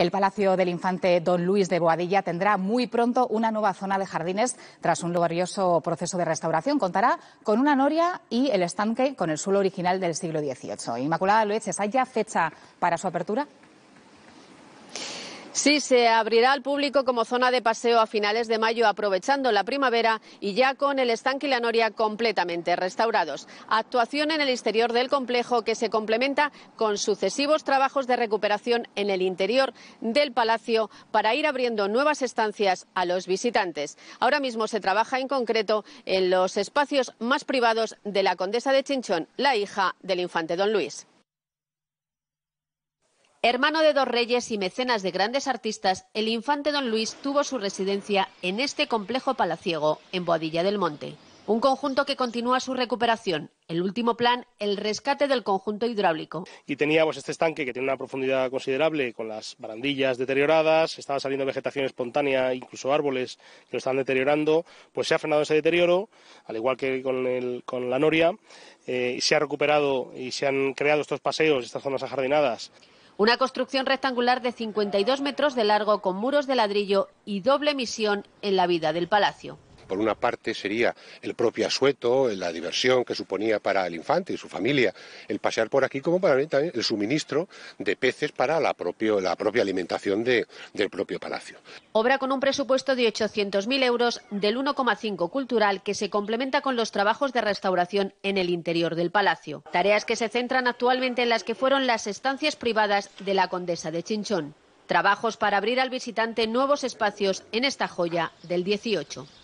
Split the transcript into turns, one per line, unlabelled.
El Palacio del Infante Don Luis de Boadilla tendrá muy pronto una nueva zona de jardines tras un laborioso proceso de restauración. Contará con una noria y el estanque con el suelo original del siglo XVIII. Inmaculada Loeches, ¿hay ya fecha para su apertura? Sí, se abrirá al público como zona de paseo a finales de mayo, aprovechando la primavera y ya con el estanque y la noria completamente restaurados. Actuación en el exterior del complejo que se complementa con sucesivos trabajos de recuperación en el interior del palacio para ir abriendo nuevas estancias a los visitantes. Ahora mismo se trabaja en concreto en los espacios más privados de la condesa de Chinchón, la hija del infante don Luis. Hermano de dos reyes y mecenas de grandes artistas, el infante don Luis tuvo su residencia en este complejo palaciego, en Boadilla del Monte. Un conjunto que continúa su recuperación. El último plan, el rescate del conjunto hidráulico.
Y teníamos pues, este estanque que tiene una profundidad considerable, con las barandillas deterioradas, estaba saliendo vegetación espontánea, incluso árboles que lo estaban deteriorando, pues se ha frenado ese deterioro, al igual que con, la noria, eh, se ha recuperado y se han creado estos paseos, estas zonas ajardinadas.
Una construcción rectangular de 52 metros de largo con muros de ladrillo y doble misión en la vida del palacio.
Por una parte sería el propio asueto, la diversión que suponía para el infante y su familia el pasear por aquí, como para también el suministro de peces para la, propia alimentación del propio palacio.
Obra con un presupuesto de 800.000 euros del 1,5 cultural que se complementa con los trabajos de restauración en el interior del palacio. Tareas que se centran actualmente en las que fueron las estancias privadas de la condesa de Chinchón. Trabajos para abrir al visitante nuevos espacios en esta joya del 18.